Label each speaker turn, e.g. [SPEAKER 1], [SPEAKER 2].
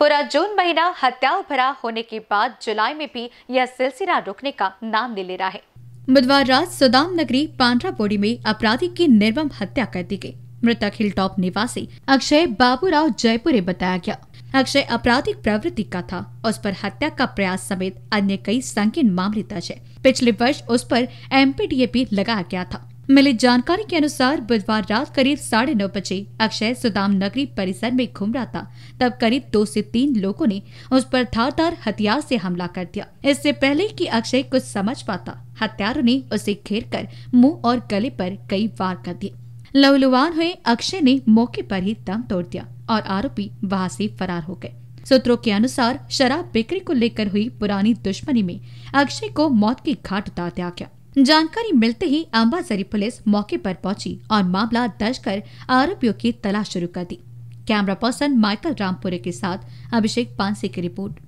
[SPEAKER 1] पूरा जून महीना हत्याओं भरा होने के बाद जुलाई में भी यह सिलसिला रुकने का नाम नहीं ले रहा है बुधवार रात सुदाम नगरी पांड्रा बोड़ी में अपराधी की निर्मम हत्या कर दी गई मृतक हिल टॉप निवासी अक्षय बाबूराव जयपुरे बताया गया अक्षय आपराधिक प्रवृत्ति का था उस पर हत्या का प्रयास समेत अन्य कई संकीर्ण मामले दर्ज है पिछले वर्ष उस पर एम भी लगाया गया था मिली जानकारी के अनुसार बुधवार रात करीब साढ़े नौ बजे अक्षय सुदाम नगरी परिसर में घूम रहा था तब करीब दो से तीन लोगों ने उस पर धारदार हथियार से हमला कर दिया इससे पहले कि अक्षय कुछ समझ पाता हथियारों ने उसे घेर कर मुँह और गले पर कई वार कर दिए लवलुवान हुए अक्षय ने मौके पर ही दम तोड़ दिया और आरोपी वहां से फरार हो गए सूत्रों के अनुसार शराब बिक्री को लेकर हुई पुरानी दुश्मनी में अक्षय को मौत की घाट उतार दिया गया जानकारी मिलते ही अम्बाजरी पुलिस मौके पर पहुंची और मामला दर्ज कर आरोपियों की तलाश शुरू कर दी कैमरा पर्सन माइकल रामपुरे के साथ अभिषेक पांसे की रिपोर्ट